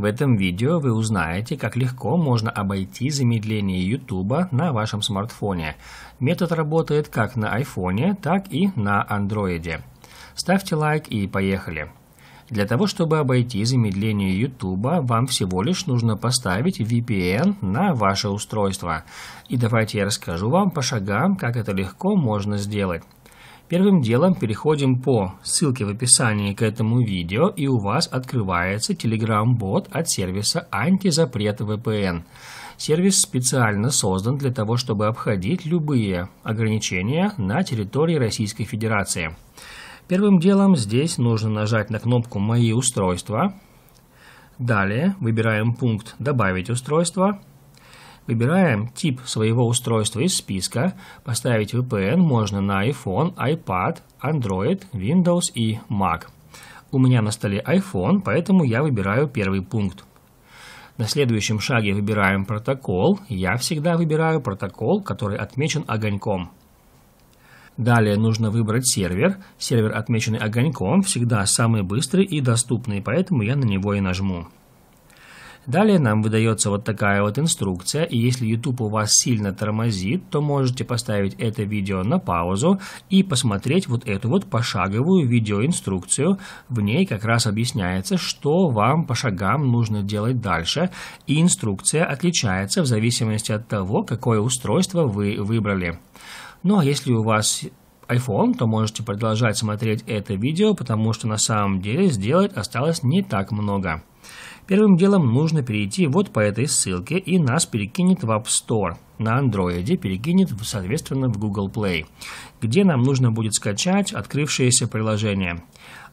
В этом видео вы узнаете, как легко можно обойти замедление YouTube на вашем смартфоне. Метод работает как на iPhone, так и на Android. Ставьте лайк и поехали! Для того, чтобы обойти замедление YouTube, вам всего лишь нужно поставить VPN на ваше устройство. И давайте я расскажу вам по шагам, как это легко можно сделать. Первым делом переходим по ссылке в описании к этому видео, и у вас открывается Telegram-бот от сервиса «Антизапрет VPN». Сервис специально создан для того, чтобы обходить любые ограничения на территории Российской Федерации. Первым делом здесь нужно нажать на кнопку «Мои устройства». Далее выбираем пункт «Добавить устройство». Выбираем тип своего устройства из списка. Поставить VPN можно на iPhone, iPad, Android, Windows и Mac. У меня на столе iPhone, поэтому я выбираю первый пункт. На следующем шаге выбираем протокол. Я всегда выбираю протокол, который отмечен огоньком. Далее нужно выбрать сервер. Сервер, отмеченный огоньком, всегда самый быстрый и доступный, поэтому я на него и нажму. Далее нам выдается вот такая вот инструкция, и если YouTube у вас сильно тормозит, то можете поставить это видео на паузу и посмотреть вот эту вот пошаговую видеоинструкцию. В ней как раз объясняется, что вам по шагам нужно делать дальше, и инструкция отличается в зависимости от того, какое устройство вы выбрали. Ну а если у вас iPhone, то можете продолжать смотреть это видео, потому что на самом деле сделать осталось не так много. Первым делом нужно перейти вот по этой ссылке и нас перекинет в App Store. На Android перекинет, соответственно, в Google Play, где нам нужно будет скачать открывшееся приложение.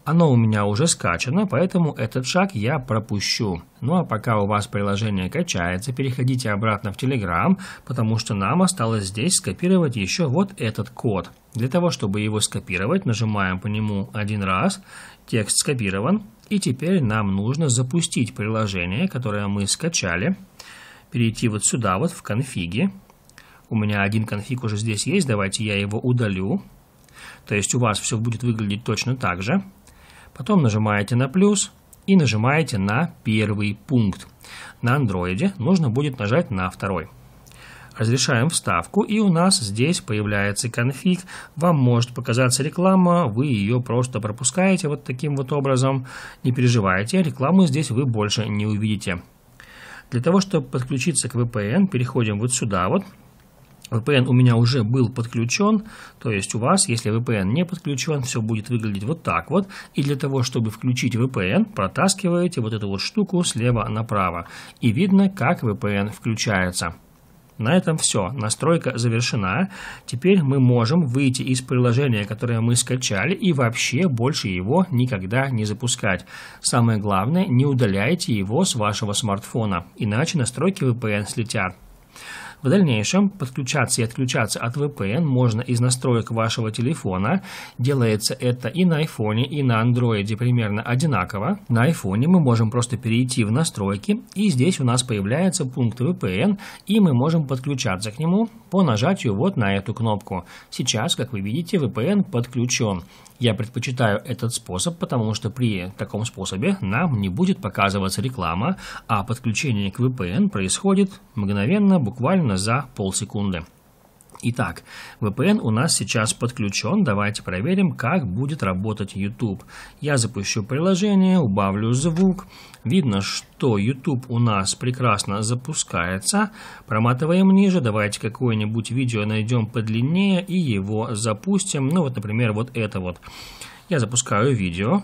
Оно у меня уже скачано, поэтому этот шаг я пропущу. Ну а пока у вас приложение качается, переходите обратно в Telegram, потому что нам осталось здесь скопировать еще вот этот код – для того, чтобы его скопировать, нажимаем по нему один раз, текст скопирован, и теперь нам нужно запустить приложение, которое мы скачали, перейти вот сюда, вот в конфиги. У меня один конфиг уже здесь есть, давайте я его удалю. То есть у вас все будет выглядеть точно так же. Потом нажимаете на плюс и нажимаете на первый пункт. На андроиде нужно будет нажать на второй. Разрешаем вставку, и у нас здесь появляется конфиг. Вам может показаться реклама, вы ее просто пропускаете вот таким вот образом. Не переживайте, рекламу здесь вы больше не увидите. Для того, чтобы подключиться к VPN, переходим вот сюда вот. VPN у меня уже был подключен, то есть у вас, если VPN не подключен, все будет выглядеть вот так вот. И для того, чтобы включить VPN, протаскиваете вот эту вот штуку слева направо. И видно, как VPN включается. На этом все. Настройка завершена. Теперь мы можем выйти из приложения, которое мы скачали, и вообще больше его никогда не запускать. Самое главное, не удаляйте его с вашего смартфона, иначе настройки VPN слетят. В дальнейшем подключаться и отключаться от VPN можно из настроек вашего телефона. Делается это и на iPhone, и на Android примерно одинаково. На iPhone мы можем просто перейти в настройки, и здесь у нас появляется пункт VPN, и мы можем подключаться к нему по нажатию вот на эту кнопку. Сейчас, как вы видите, VPN подключен. Я предпочитаю этот способ, потому что при таком способе нам не будет показываться реклама, а подключение к VPN происходит мгновенно, буквально за полсекунды. Итак, VPN у нас сейчас подключен. Давайте проверим, как будет работать YouTube. Я запущу приложение, убавлю звук. Видно, что YouTube у нас прекрасно запускается. Проматываем ниже. Давайте какое-нибудь видео найдем подлиннее и его запустим. Ну вот, например, вот это вот. Я запускаю видео.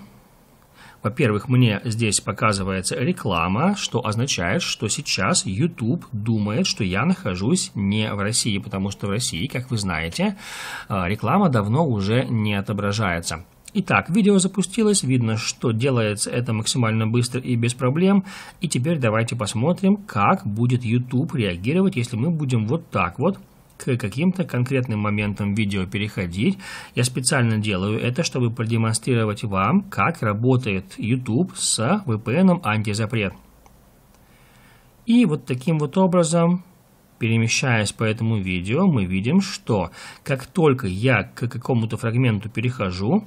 Во-первых, мне здесь показывается реклама, что означает, что сейчас YouTube думает, что я нахожусь не в России, потому что в России, как вы знаете, а, реклама давно уже не отображается. Итак, видео запустилось, видно, что делается это максимально быстро и без проблем. И теперь давайте посмотрим, как будет YouTube реагировать, если мы будем вот так вот к каким-то конкретным моментам видео переходить. Я специально делаю это, чтобы продемонстрировать вам, как работает YouTube с VPN антизапрет. И вот таким вот образом Перемещаясь по этому видео, мы видим, что как только я к какому-то фрагменту перехожу,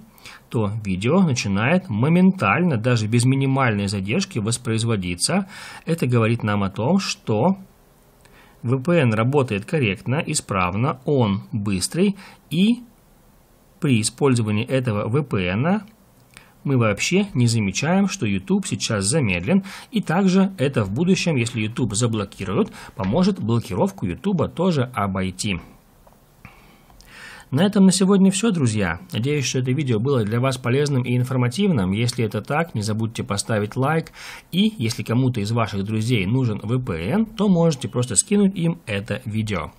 то видео начинает моментально, даже без минимальной задержки, воспроизводиться. Это говорит нам о том, что VPN работает корректно, исправно, он быстрый и при использовании этого VPN мы вообще не замечаем, что YouTube сейчас замедлен, и также это в будущем, если YouTube заблокируют, поможет блокировку YouTube тоже обойти. На этом на сегодня все, друзья. Надеюсь, что это видео было для вас полезным и информативным. Если это так, не забудьте поставить лайк. И если кому-то из ваших друзей нужен VPN, то можете просто скинуть им это видео.